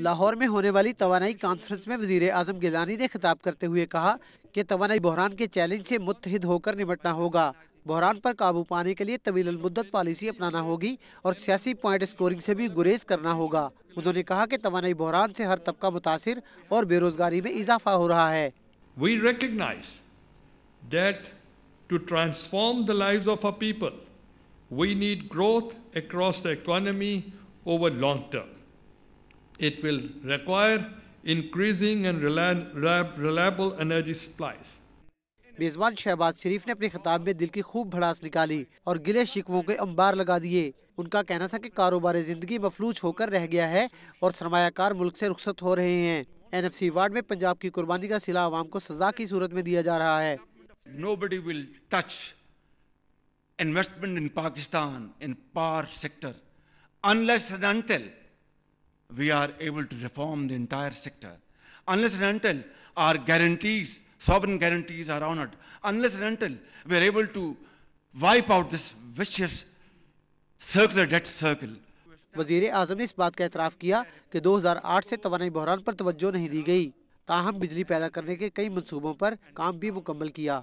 लाहौर में होने वाली तवानाई कॉन्फ्रेंस में वजीर आजम गिलानी ने खिताब करते हुए कहा कि तवानाई बहरान के चैलेंज से मुतहद होकर निपटना होगा बहरान पर काबू पाने के लिए तवील मुद्दत पॉलिसी अपनाना होगी और सियासी पॉइंट स्कोरिंग से भी गुरेज करना होगा उन्होंने कहा कि तवानाई बहरान से हर तबका मुतासर और बेरोजगारी में इजाफा हो रहा है We recognize that to transform the lives of our people, we need growth across the economy over long term. It will require increasing and reliable energy supplies. मेजबान शहबाज शरीफ ने अपने खिताब में दिल की खूब भड़ास निकाली और गिले शिकवों के अंबार लगा दिए उनका कहना था कि कारोबार जिंदगी मफलूज होकर रह गया है और सरमाकार मुल्क से रुखसत हो रहे हैं एन एफ सी वार्ड में पंजाब की कुर्बानी का सिला आवाम को सजा की सूरत में दिया जा रहा है nobody will touch investment in Pakistan in power sector unless and until we are able to reform the entire sector, unless and until our guarantees, sovereign guarantees are honored, unless and until we are able to wipe out this vicious circular debt circle. वजीर आजम ने इस बात का एतराफ़ किया कि 2008 से तोानाई बहरान पर तवज्जो नहीं दी गई ताहम बिजली पैदा करने के कई मनसूबों पर काम भी मुकम्मल किया